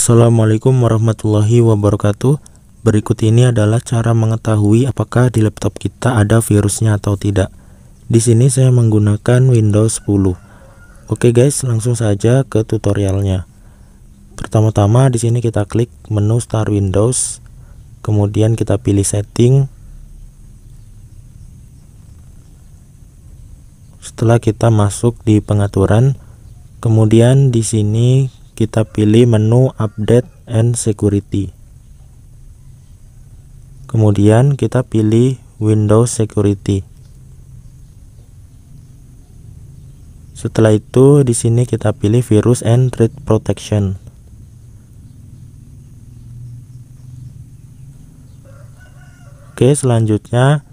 Assalamualaikum warahmatullahi wabarakatuh. Berikut ini adalah cara mengetahui apakah di laptop kita ada virusnya atau tidak. Di sini saya menggunakan Windows 10. Oke guys, langsung saja ke tutorialnya. Pertama-tama di sini kita klik menu Start Windows, kemudian kita pilih setting. Setelah kita masuk di pengaturan, kemudian di sini kita pilih menu update and security kemudian kita pilih Windows Security. Setelah itu di sini kita pilih virus and threat protection. Oke, selanjutnya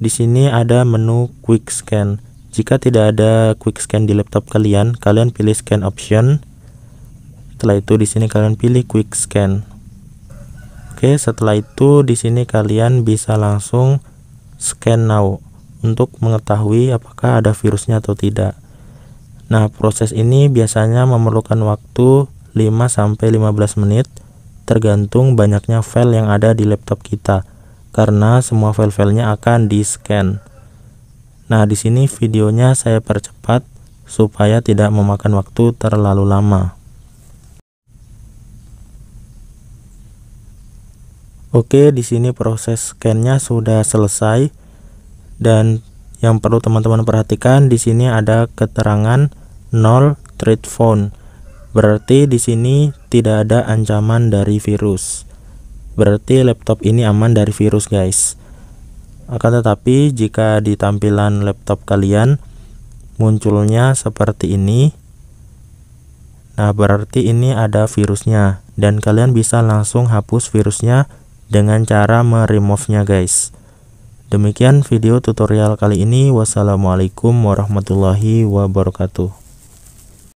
di sini ada menu quick scan. Jika tidak ada quick scan di laptop kalian, kalian pilih scan option setelah itu di sini kalian pilih quick scan oke setelah itu di sini kalian bisa langsung scan now untuk mengetahui apakah ada virusnya atau tidak nah proses ini biasanya memerlukan waktu 5 sampai 15 menit tergantung banyaknya file yang ada di laptop kita karena semua file-filenya akan di-scan. Nah, di sini videonya saya percepat supaya tidak memakan waktu terlalu lama. Oke, di sini proses scan-nya sudah selesai dan yang perlu teman-teman perhatikan di sini ada keterangan nol threat found. Berarti di sini tidak ada ancaman dari virus. Berarti laptop ini aman dari virus, guys. Akan tetapi jika di tampilan laptop kalian munculnya seperti ini, nah berarti ini ada virusnya dan kalian bisa langsung hapus virusnya dengan cara meremove-nya guys. Demikian video tutorial kali ini. Wassalamualaikum warahmatullahi wabarakatuh.